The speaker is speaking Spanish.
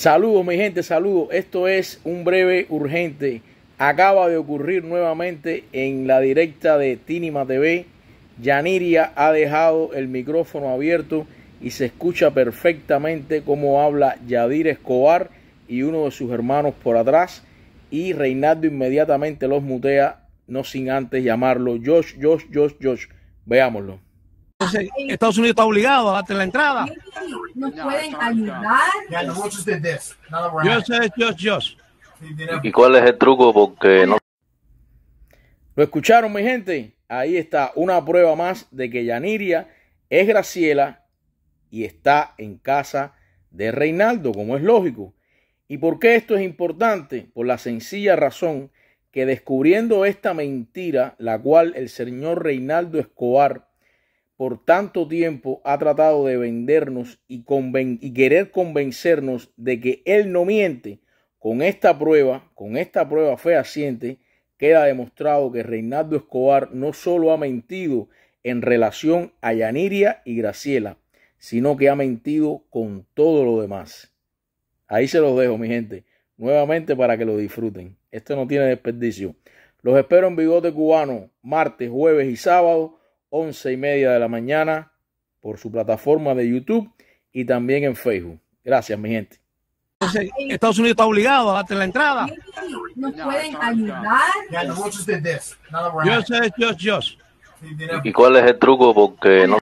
Saludos mi gente, saludos. Esto es un breve urgente. Acaba de ocurrir nuevamente en la directa de Tínima TV. Yaniria ha dejado el micrófono abierto y se escucha perfectamente cómo habla Yadir Escobar y uno de sus hermanos por atrás. Y Reinaldo inmediatamente los mutea, no sin antes llamarlo Josh, Josh, Josh, Josh. Veámoslo. Estados Unidos está obligado a darte la entrada. ¿Nos pueden ayudar? Yo sé, yo, ¿Y cuál es el truco? Porque no. ¿Lo escucharon, mi gente? Ahí está una prueba más de que Yaniria es Graciela y está en casa de Reinaldo, como es lógico. ¿Y por qué esto es importante? Por la sencilla razón que descubriendo esta mentira, la cual el señor Reinaldo Escobar por tanto tiempo ha tratado de vendernos y, querer convencernos de que Él no miente, con esta prueba, con esta prueba fehaciente, queda demostrado que Reinaldo Escobar no solo ha mentido en relación a Yaniria y Graciela, sino que ha mentido con todo lo demás. Ahí se los dejo, mi gente, nuevamente para que lo disfruten. Esto no tiene desperdicio. Los espero en Bigote Cubano, martes, jueves y sábado 11 y media de la mañana por su plataforma de YouTube y también en Facebook. Gracias, mi gente. Estados Unidos está obligado a darte la entrada. ¿Nos pueden ayudar? Yo sé, yo, yo. ¿Y cuál es el truco? Porque no.